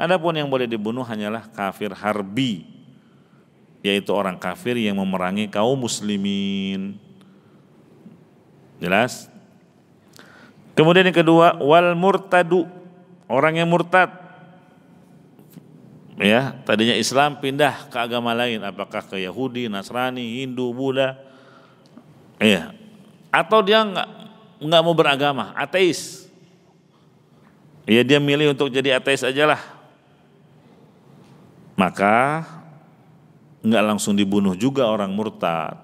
Adapun yang boleh dibunuh hanyalah kafir harbi, yaitu orang kafir yang memerangi kaum muslimin. Jelas? Kemudian yang kedua, wal murtadu, orang yang murtad. Ya, tadinya Islam pindah ke agama lain, apakah ke Yahudi, Nasrani, Hindu, Buddha. Ya. Atau dia nggak nggak mau beragama, ateis. Ya dia milih untuk jadi ateis aja lah, maka nggak langsung dibunuh juga orang murtad.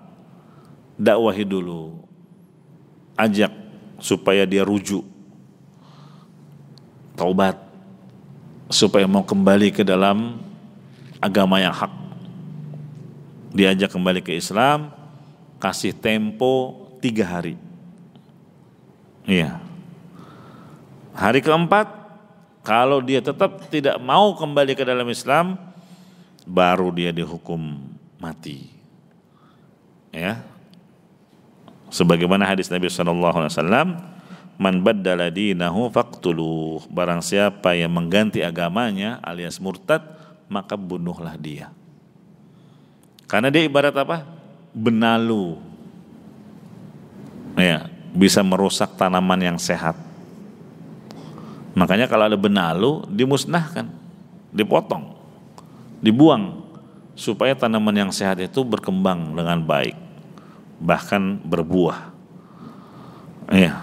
Dakwahi dulu. Ajak supaya dia rujuk. Taubat supaya mau kembali ke dalam agama yang hak. Diajak kembali ke Islam, kasih tempo tiga hari. Iya. Hari keempat, kalau dia tetap tidak mau kembali ke dalam Islam, baru dia dihukum mati. Ya. Sebagaimana hadis Nabi sallallahu alaihi wasallam, man baddala dinahu faqtuluh. Barang siapa yang mengganti agamanya alias murtad, maka bunuhlah dia. Karena dia ibarat apa? Benalu. Ya, bisa merusak tanaman yang sehat. Makanya kalau ada benalu dimusnahkan, dipotong dibuang supaya tanaman yang sehat itu berkembang dengan baik bahkan berbuah ya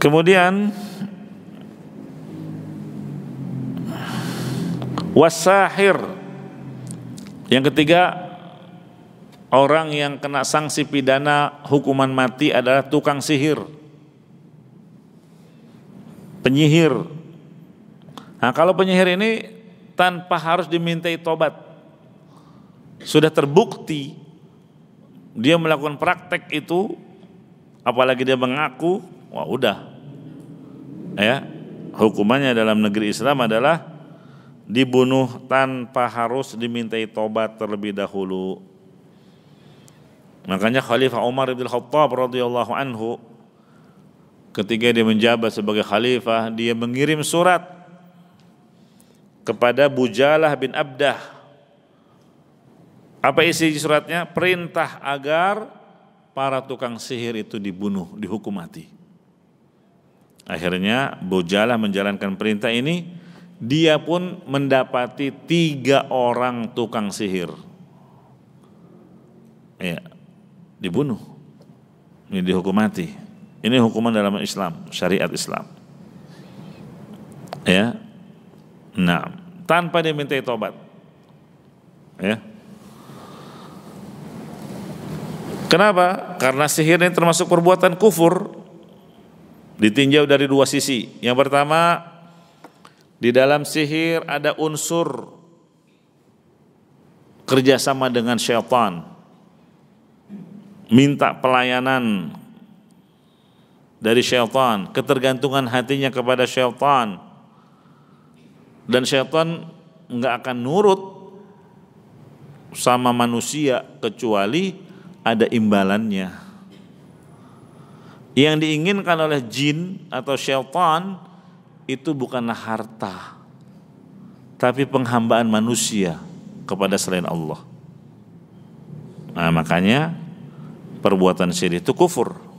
kemudian wasahir yang ketiga orang yang kena sanksi pidana hukuman mati adalah tukang sihir penyihir Nah, kalau penyihir ini tanpa harus dimintai tobat, sudah terbukti dia melakukan praktek itu, apalagi dia mengaku, wah udah, ya hukumannya dalam negeri Islam adalah dibunuh tanpa harus dimintai tobat terlebih dahulu. Makanya Khalifah Umar bin Khattab radhiyallahu anhu ketika dia menjabat sebagai khalifah, dia mengirim surat kepada Bujalah bin Abdah. Apa isi suratnya? Perintah agar para tukang sihir itu dibunuh, dihukum mati. Akhirnya Bujalah menjalankan perintah ini, dia pun mendapati tiga orang tukang sihir. Ya, dibunuh. Ini dihukum mati. Ini hukuman dalam Islam, syariat Islam. Ya, Nah, tanpa dimintai tobat. Ya. Kenapa? Karena sihir ini termasuk perbuatan kufur ditinjau dari dua sisi. Yang pertama, di dalam sihir ada unsur kerjasama dengan syaitan. Minta pelayanan dari syaitan, ketergantungan hatinya kepada syaitan dan syaitan nggak akan nurut sama manusia kecuali ada imbalannya. Yang diinginkan oleh jin atau syaitan itu bukanlah harta, tapi penghambaan manusia kepada selain Allah. Nah, makanya perbuatan syirik itu kufur.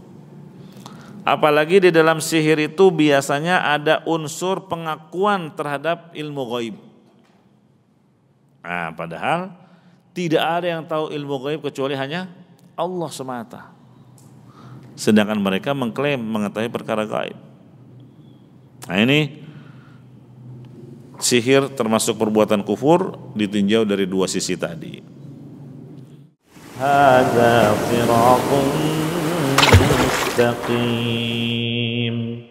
Apalagi di dalam sihir itu biasanya ada unsur pengakuan terhadap ilmu gaib. Nah, padahal tidak ada yang tahu ilmu gaib kecuali hanya Allah semata. Sedangkan mereka mengklaim mengetahui perkara gaib. Nah ini sihir termasuk perbuatan kufur ditinjau dari dua sisi tadi. Hada مستقيم